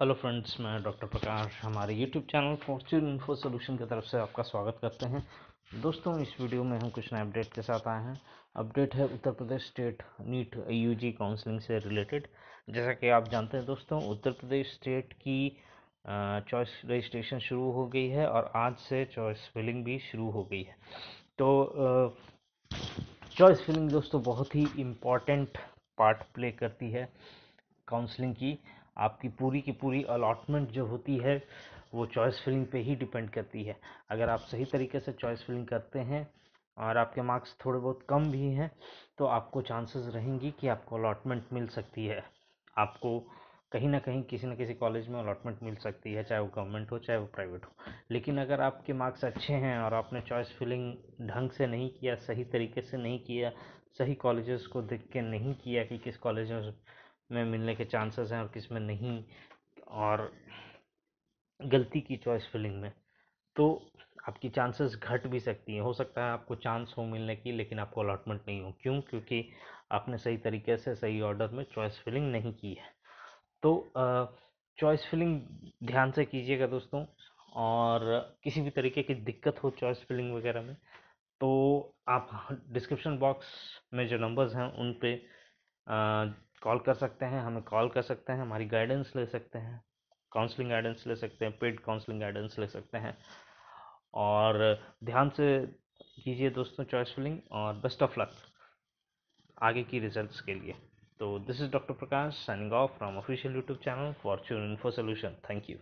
hello friends मैं doctor Prakash हमारे YouTube channel Fortune Info Solution की तरफ से आपका स्वागत करते हैं दोस्तों इस वीडियो में हम कुछ नए अपडेट के साथ आए हैं अपडेट है Uttar Pradesh state NEET UG counselling से रिलेटेड जैसा कि आप जानते हैं दोस्तों उत्तर प्रदेश स्टेट की चॉइस रजिस्ट्रेशन शुरू हो गई है और आज से चॉइस फिलिंग भी शुरू हो गई है तो चॉइस फिलिंग दोस्तों बहुत ही इम्पॉर्टेंट पार्ट प्ले करती है काउंसलिंग की आपकी पूरी की पूरी अलॉटमेंट जो होती है वो चॉइस फिलिंग पे ही डिपेंड करती है अगर आप सही तरीके से चॉइस फिलिंग करते हैं और आपके मार्क्स थोड़े बहुत कम भी हैं तो आपको चांसेस रहेंगी कि आपको अलॉटमेंट मिल सकती है आपको कहीं ना कहीं किसी न किसी कॉलेज में अलॉटमेंट मिल सकती है चाहे वो गवर्नमेंट हो चाहे वो प्राइवेट हो लेकिन अगर आपके मार्क्स अच्छे हैं और आपने चॉइस फिलिंग ढंग से नहीं किया सही तरीके से नहीं किया सही कॉलेजेस को देख के नहीं किया कि किस कॉलेज में मिलने के चांसेस हैं और किस में नहीं और गलती की चॉइस फिलिंग में तो आपकी चांसेस घट भी सकती हैं हो सकता है आपको चांस हो मिलने की लेकिन आपको अलॉटमेंट नहीं हो क्यों क्योंकि आपने सही तरीके से सही ऑर्डर में चॉइस फिलिंग नहीं की है तो चॉइस फिलिंग ध्यान से कीजिएगा दोस्तों और किसी भी तरीके की दिक्कत हो चॉइस फिलिंग वगैरह में तो आप डिस्क्रिप्शन बॉक्स में जो नंबर्स हैं उन पर कॉल कर सकते हैं हमें कॉल कर सकते हैं हमारी गाइडेंस ले सकते हैं काउंसलिंग गाइडेंस ले सकते हैं पेड काउंसलिंग गाइडेंस ले सकते हैं और ध्यान से कीजिए दोस्तों चॉइस फिलिंग और बेस्ट ऑफ लक आगे की रिजल्ट्स के लिए तो this is doctor Prakash signing off from official YouTube channel Fortune Info Solution thank you